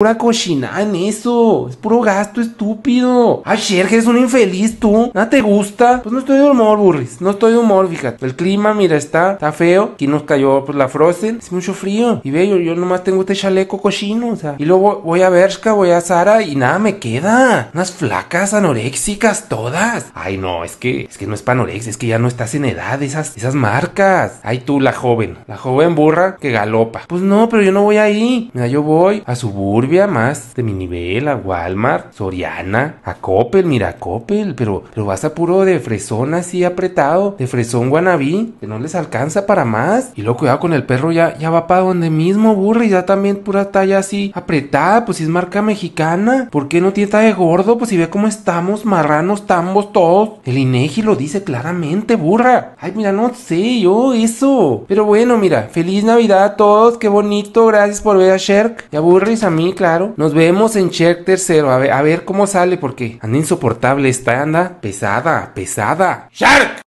Pura cochinada en eso. Es puro gasto estúpido. Ay, que eres un infeliz tú. Nada te gusta. Pues no estoy de humor, burris. No estoy de humor, fíjate. El clima, mira, está, está feo. Aquí nos cayó pues, la Frozen. Hace mucho frío. Y veo, yo, nomás tengo este chaleco cochino. O sea. Y luego voy a Bershka, voy a Sara y nada me queda. Unas flacas anoréxicas todas. Ay, no, es que, es que no es panorexia, es que ya no estás en edad. Esas, esas marcas. Ay, tú, la joven. La joven burra que galopa. Pues no, pero yo no voy ahí. Mira, yo voy a suburbio vea más de mi nivel, a Walmart, Soriana, a Coppel, mira, a Coppel, pero, lo vas a puro de fresón así apretado, de fresón guanabí, que no les alcanza para más. Y luego cuidado con el perro, ya, ya va para donde mismo, y ya también pura talla así apretada, pues si es marca mexicana, ¿por qué no tiene de gordo? Pues si ve cómo estamos, marranos, tambos, todos. El Inegi lo dice claramente, burra. Ay, mira, no sé yo eso. Pero bueno, mira, feliz Navidad a todos, qué bonito, gracias por ver a Sherk y a Burris, a mí claro. Nos vemos en Shark tercero. A ver, a ver cómo sale, porque anda insoportable esta, anda pesada, pesada. ¡Shark!